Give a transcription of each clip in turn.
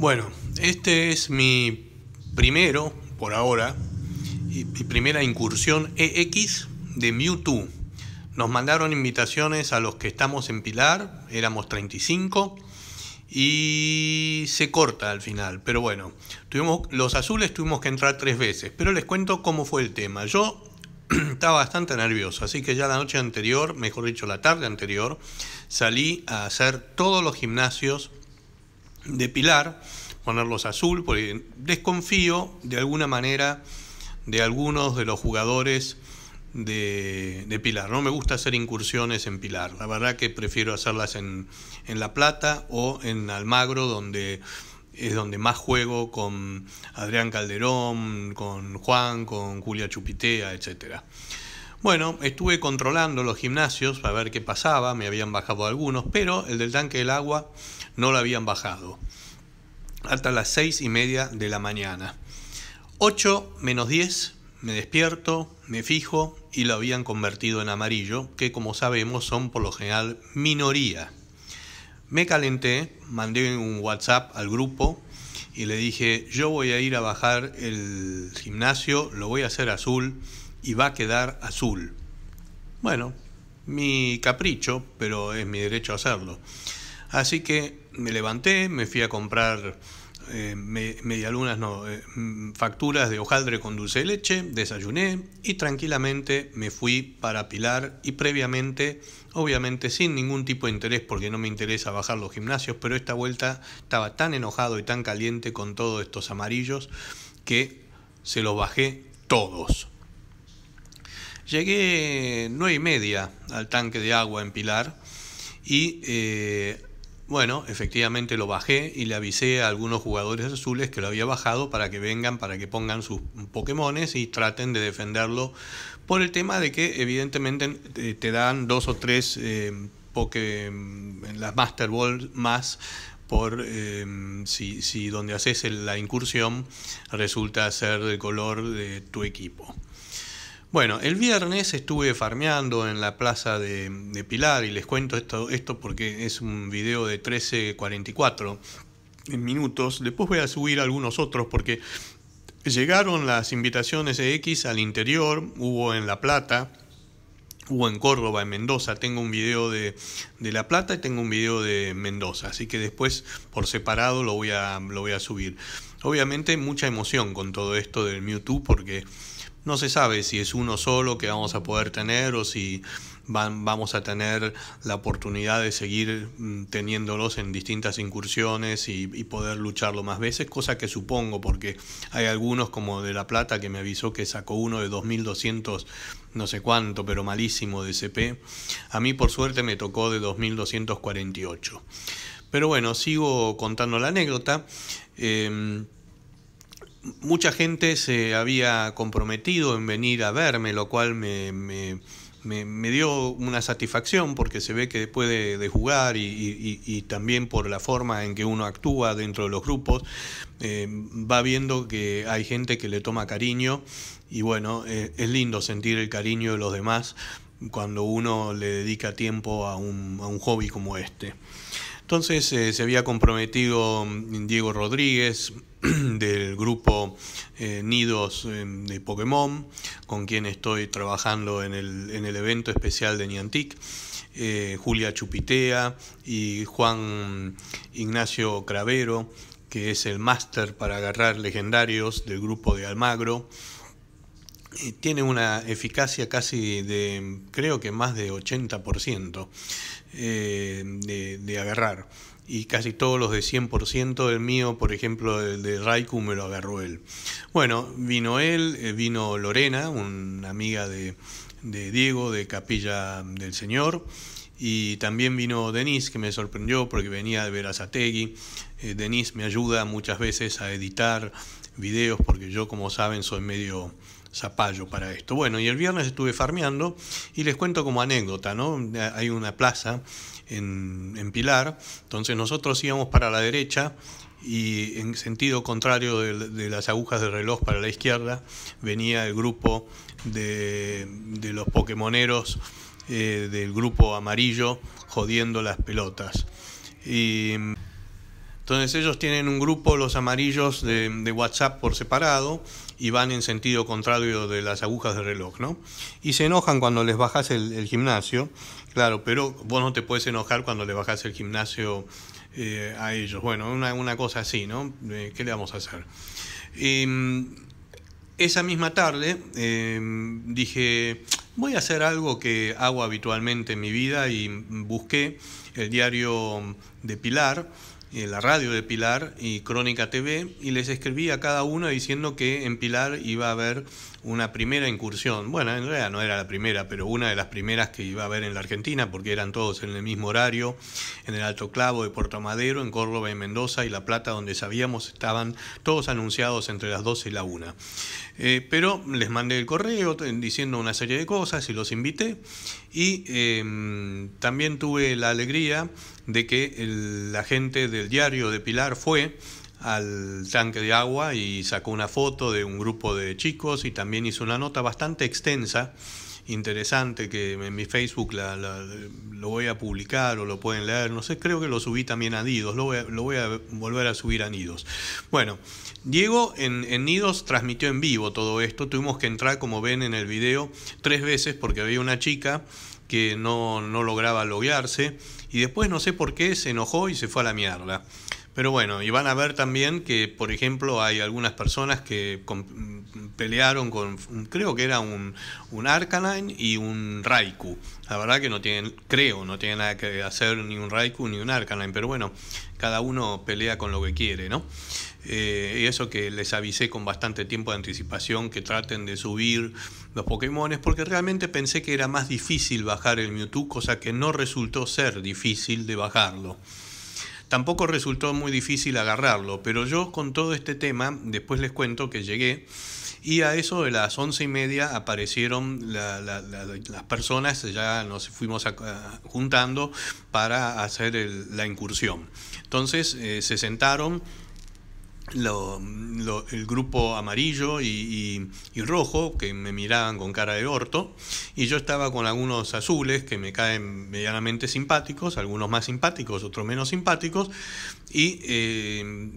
Bueno, este es mi primero, por ahora, mi primera incursión EX de Mewtwo. Nos mandaron invitaciones a los que estamos en Pilar, éramos 35 y se corta al final. Pero bueno, tuvimos, los azules tuvimos que entrar tres veces. Pero les cuento cómo fue el tema. Yo estaba bastante nervioso, así que ya la noche anterior, mejor dicho la tarde anterior, salí a hacer todos los gimnasios de pilar, ponerlos azul, porque desconfío de alguna manera de algunos de los jugadores de, Pilar. No me gusta hacer incursiones en Pilar. La verdad que prefiero hacerlas en, en La Plata o en Almagro, donde es donde más juego con Adrián Calderón, con Juan, con Julia Chupitea, etcétera. Bueno, estuve controlando los gimnasios para ver qué pasaba, me habían bajado algunos, pero el del tanque del agua no lo habían bajado. Hasta las seis y media de la mañana. 8 menos 10, me despierto, me fijo y lo habían convertido en amarillo, que como sabemos son por lo general minoría. Me calenté, mandé un WhatsApp al grupo y le dije, yo voy a ir a bajar el gimnasio, lo voy a hacer azul, y va a quedar azul. Bueno, mi capricho, pero es mi derecho a hacerlo. Así que me levanté, me fui a comprar eh, medialunas, eh, mm, facturas de hojaldre con dulce de leche, desayuné y tranquilamente me fui para Pilar y previamente, obviamente sin ningún tipo de interés porque no me interesa bajar los gimnasios, pero esta vuelta estaba tan enojado y tan caliente con todos estos amarillos que se los bajé todos. Llegué nueve y media al tanque de agua en Pilar y eh, bueno, efectivamente lo bajé y le avisé a algunos jugadores azules que lo había bajado para que vengan, para que pongan sus Pokémones y traten de defenderlo por el tema de que evidentemente te dan dos o tres eh, en las Master Ball más por eh, si, si donde haces la incursión resulta ser del color de tu equipo. Bueno, el viernes estuve farmeando en la plaza de, Pilar y les cuento esto, esto porque es un video de 13.44 minutos. Después voy a subir algunos otros porque llegaron las invitaciones de X al interior, hubo en La Plata, hubo en Córdoba, en Mendoza. Tengo un video de, La Plata y tengo un video de Mendoza. Así que después, por separado, lo voy a, lo voy a subir. Obviamente, mucha emoción con todo esto del Mewtwo porque no se sabe si es uno solo que vamos a poder tener o si vamos a tener la oportunidad de seguir mm, teniéndolos en distintas incursiones y, poder lucharlo más veces, cosa que supongo porque hay algunos como de La Plata que me avisó que sacó uno de 2200 no sé cuánto, pero malísimo de CP. A mí por suerte me tocó de 2248. Pero bueno, sigo contando la anécdota. Em, mucha gente se había comprometido en venir a verme, lo cual me, dio una satisfacción porque se ve que después de, jugar y, también por la forma en que uno actúa dentro de los grupos, eh, va viendo que hay gente que le toma cariño y bueno, eh, es lindo sentir el cariño de los demás cuando uno le dedica tiempo a un, hobby como este. Entonces eh, se había comprometido Diego Rodríguez, del grupo eh, Nidos eh, de Pokémon, con quien estoy trabajando en el, evento especial de Niantic, eh, Julia Chupitea y Juan Ignacio Cravero, que es el máster para agarrar legendarios del grupo de Almagro. tiene una eficacia casi de, creo que más de 80% de agarrar y casi todos los de 100%, el mío, por ejemplo, el de Raiku, me lo agarró él. Bueno, vino él, eh, vino Lorena, una amiga de, de Diego de Capilla del Señor, y también vino Denise, que me sorprendió porque venía de a Eh, Denise me ayuda muchas veces a editar videos porque yo, como saben, soy medio zapallo para esto. Bueno, y el viernes estuve farmeando y les cuento como anécdota, ¿no? Hay una plaza en, Pilar, entonces nosotros íbamos para la derecha y en sentido contrario de, las agujas del reloj para la izquierda venía el grupo de, los Pokémoneros eh, del grupo amarillo jodiendo las pelotas. Y, entonces ellos tienen un grupo, los amarillos, de, de WhatsApp por separado y van en sentido contrario de las agujas de reloj, ¿no? Y se enojan cuando les bajas el, gimnasio, claro, pero vos no te puedes enojar cuando le bajas el gimnasio eh, a ellos. Bueno, una, cosa así, ¿no? Eh, ¿Qué le vamos a hacer? Em, esa misma tarde em, dije, voy a hacer algo que hago habitualmente en mi vida y busqué el diario de Pilar la radio de Pilar y Crónica TV y les escribí a cada uno diciendo que en Pilar iba a haber una primera incursión. Bueno, en realidad no era la primera, pero una de las primeras que iba a haber en la Argentina porque eran todos en el mismo horario, en el Alto Clavo de Puerto Madero, en Córdoba, y Mendoza y La Plata, donde sabíamos estaban todos anunciados entre las 12 y la 1. Eh, pero les mandé el correo eh, diciendo una serie de cosas y los invité y em, también tuve la alegría de que el, la gente del diario de Pilar fue al tanque de agua y sacó una foto de un grupo de chicos y también hizo una nota bastante extensa interesante que en mi Facebook lo voy a publicar o lo pueden leer, no sé, creo que lo subí también a Nidos, lo voy a, volver a subir a Nidos. Bueno, Diego en, Nidos transmitió en vivo todo esto, tuvimos que entrar, como ven en el video, tres veces porque había una chica que no, no lograba loguearse y después no sé por qué se enojó y se fue a la mierda. Pero bueno, y van a ver también que, por ejemplo, hay algunas personas que pelearon con, creo que era un, un Arcanine y un Raikou. La verdad que no tienen, creo, no tienen nada que hacer ni un Raikou ni un Arcanine, pero bueno, cada uno pelea con lo que quiere, ¿no? Eh, y eso que les avisé con bastante tiempo de anticipación que traten de subir los Pokémon, porque realmente pensé que era más difícil bajar el Mewtwo, cosa que no resultó ser difícil de bajarlo. Tampoco resultó muy difícil agarrarlo, pero yo con todo este tema, después les cuento que llegué y a eso de las once y media aparecieron las personas, ya nos fuimos juntando para hacer la incursión. Entonces eh, se sentaron el grupo amarillo y, rojo que me miraban con cara de orto y yo estaba con algunos azules que me caen medianamente simpáticos, algunos más simpáticos, otros menos simpáticos y eh,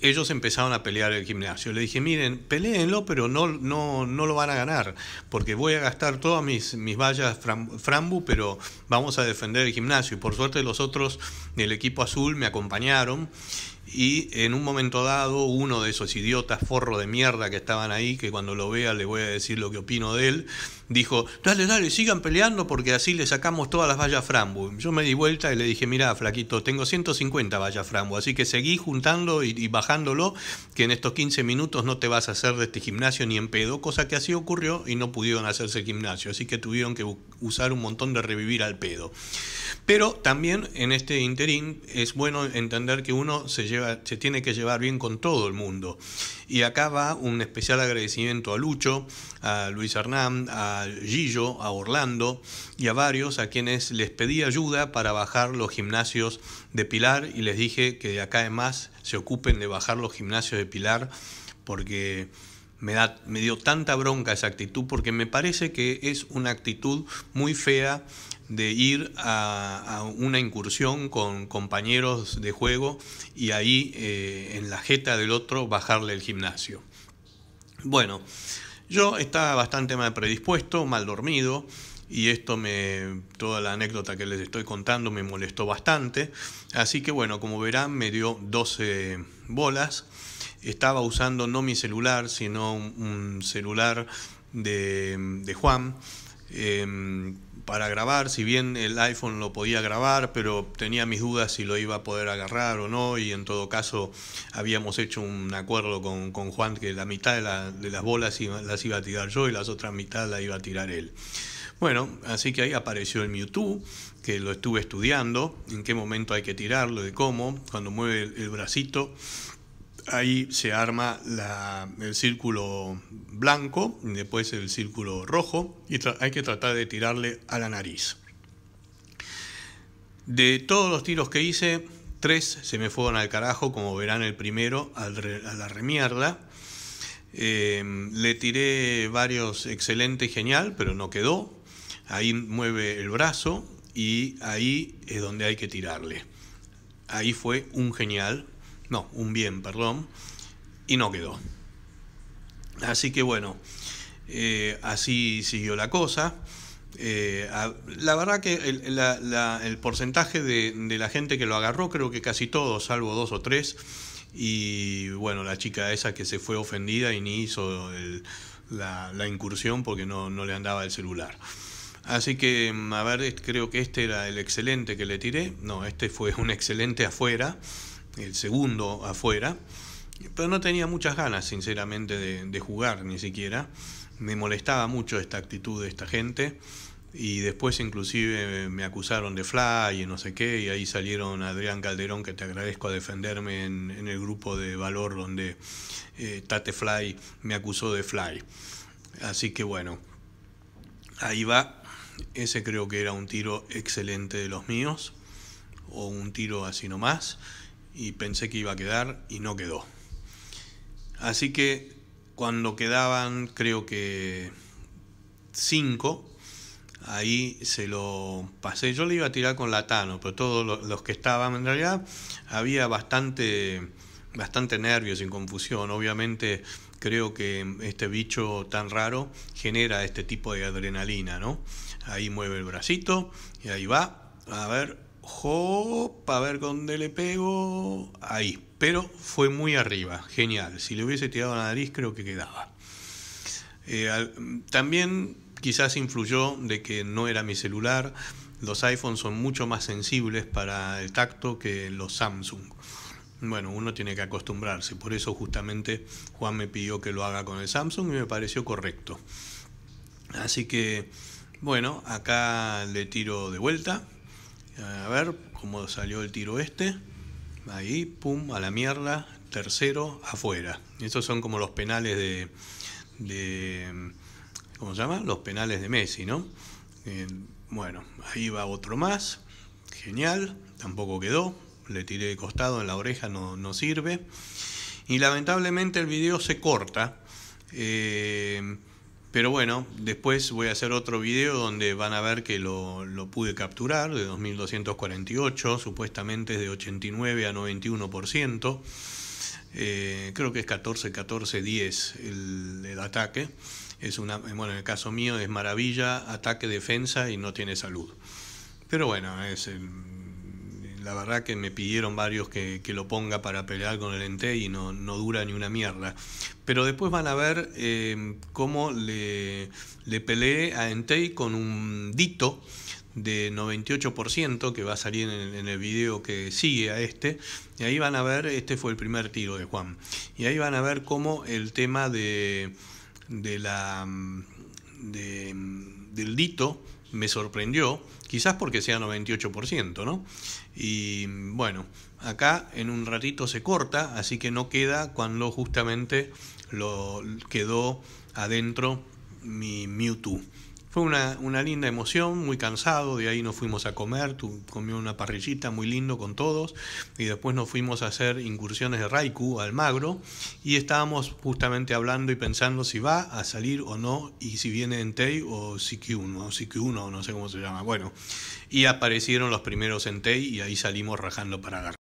ellos empezaron a pelear el gimnasio. Le dije, miren, peleenlo, pero no, no, no lo van a ganar, porque voy a gastar todas mis, mis vallas frambu, pero vamos a defender el gimnasio. Y por suerte los otros del equipo azul me acompañaron y en un momento dado, uno de esos idiotas forro de mierda que estaban ahí, que cuando lo vea le voy a decir lo que opino de él, dijo, dale, dale, sigan peleando porque así le sacamos todas las vallas Frambu. Yo me di vuelta y le dije, mirá, flaquito, tengo 150 vallas Frambu, así que seguí juntando y, y, bajándolo, que en estos 15 minutos no te vas a hacer de este gimnasio ni en pedo, cosa que así ocurrió y no pudieron hacerse el gimnasio, así que tuvieron que usar un montón de revivir al pedo. Pero también en este interín es bueno entender que uno se, lleva, se tiene que llevar bien con todo el mundo. Y acá va un especial agradecimiento a Lucho, a Luis Hernán, a Gillo, a Orlando y a varios a quienes les pedí ayuda para bajar los gimnasios de Pilar y les dije que de acá además más se ocupen de bajar los gimnasios de Pilar porque me, da, me dio tanta bronca esa actitud porque me parece que es una actitud muy fea de ir a, una incursión con compañeros de juego y ahí eh, en la jeta del otro bajarle el gimnasio. Bueno, yo estaba bastante mal predispuesto, mal dormido y esto me toda la anécdota que les estoy contando me molestó bastante, así que bueno, como verán me dio 12 bolas. Estaba usando no mi celular, sino un, celular de, Juan. Em, para grabar, si bien el iPhone lo podía grabar, pero tenía mis dudas si lo iba a poder agarrar o no, y en todo caso habíamos hecho un acuerdo con, Juan que la mitad de, las bolas las iba a tirar yo y las otras mitad las iba a tirar él. Bueno, así que ahí apareció el Mewtwo, que lo estuve estudiando, en qué momento hay que tirarlo, de cómo, cuando mueve el bracito, ahí se arma el círculo blanco, después el círculo rojo, y hay que tratar de tirarle a la nariz. De todos los tiros que hice, tres se me fueron al carajo, como verán el primero, al a la remierda. Eh, le tiré varios excelente genial, pero no quedó. Ahí mueve el brazo y ahí es donde hay que tirarle. Ahí fue un genial no, un bien, perdón, y no quedó. Así que bueno, eh, así siguió la cosa. Eh, la verdad que el, porcentaje de, la gente que lo agarró, creo que casi todos, salvo dos o tres, y bueno, la chica esa que se fue ofendida y ni hizo la, incursión porque no, no le andaba el celular. Así que, mm, a ver, creo que este era el excelente que le tiré. No, este fue un excelente afuera el segundo afuera, pero no tenía muchas ganas, sinceramente, de, jugar ni siquiera. Me molestaba mucho esta actitud de esta gente y después inclusive me acusaron de fly y no sé qué, y ahí salieron Adrián Calderón, que te agradezco a defenderme en, el grupo de Valor donde eh, Tate Fly me acusó de fly. Así que bueno, ahí va. Ese creo que era un tiro excelente de los míos, o un tiro así nomás y pensé que iba a quedar y no quedó. Así que cuando quedaban creo que 5, ahí se lo pasé. Yo le iba a tirar con Latano, pero todos los que estaban en realidad había bastante, bastante nervios y confusión. Obviamente creo que este bicho tan raro genera este tipo de adrenalina, ¿no? Ahí mueve el bracito y ahí va. A ver, a ver dónde le pego. Ahí. Pero fue muy arriba. Genial. Si le hubiese tirado la nariz, creo que quedaba. Eh, también quizás influyó de que no era mi celular. Los iPhones son mucho más sensibles para el tacto que los Samsung. Bueno, uno tiene que acostumbrarse. Por eso justamente Juan me pidió que lo haga con el Samsung y me pareció correcto. Así que, bueno, acá le tiro de vuelta a ver cómo salió el tiro este. Ahí, pum, a la mierda. Tercero, afuera. Estos son como los penales de, ¿cómo se llama? Los penales de Messi, ¿no? Eh, bueno, ahí va otro más. Genial, tampoco quedó. Le tiré de costado en la oreja, no, no sirve. Y lamentablemente el video se corta. Eh, pero bueno, después voy a hacer otro video donde van a ver que lo, pude capturar de 2248, supuestamente es de 89 a 91%. Eh, creo que es 14, 14, 10 el, ataque. Es una, bueno, en el caso mío es maravilla, ataque, defensa y no tiene salud. Pero bueno, es el, em, la verdad que me pidieron varios que, lo ponga para pelear con el Entei y no, no dura ni una mierda. Pero después van a ver eh, cómo le, le peleé a Entei con un dito de 98% que va a salir en el, video que sigue a este. Y ahí van a ver, este fue el primer tiro de Juan. Y ahí van a ver cómo el tema de, de la, mm, mm, del dito me sorprendió quizás porque sea 98%, ¿no? Y bueno, acá en un ratito se corta, así que no queda cuando justamente lo quedó adentro mi Mewtwo. Fue una, linda emoción, muy cansado, de ahí nos fuimos a comer, tu, comió una parrillita muy lindo con todos y después nos fuimos a hacer incursiones de Raiku al Magro y estábamos justamente hablando y pensando si va a salir o no y si viene Entei o CQ1, CQ1 no sé cómo se llama, bueno, y aparecieron los primeros Entei y ahí salimos rajando para agarrar.